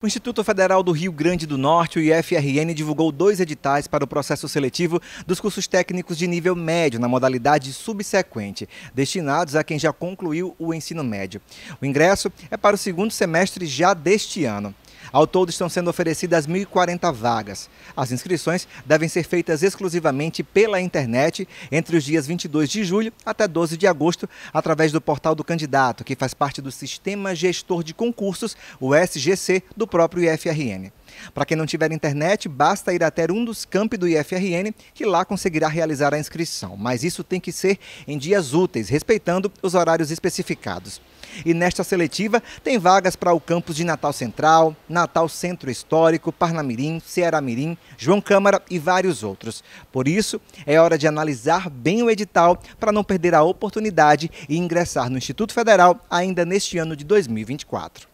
O Instituto Federal do Rio Grande do Norte, o IFRN, divulgou dois editais para o processo seletivo dos cursos técnicos de nível médio, na modalidade subsequente, destinados a quem já concluiu o ensino médio. O ingresso é para o segundo semestre já deste ano. Ao todo estão sendo oferecidas 1.040 vagas. As inscrições devem ser feitas exclusivamente pela internet entre os dias 22 de julho até 12 de agosto, através do portal do candidato, que faz parte do Sistema Gestor de Concursos, o SGC, do próprio IFRN. Para quem não tiver internet, basta ir até um dos campi do IFRN, que lá conseguirá realizar a inscrição. Mas isso tem que ser em dias úteis, respeitando os horários especificados. E nesta seletiva tem vagas para o campus de Natal Central, Natal Centro Histórico, Parnamirim, Ceará Mirim, João Câmara e vários outros. Por isso, é hora de analisar bem o edital para não perder a oportunidade e ingressar no Instituto Federal ainda neste ano de 2024.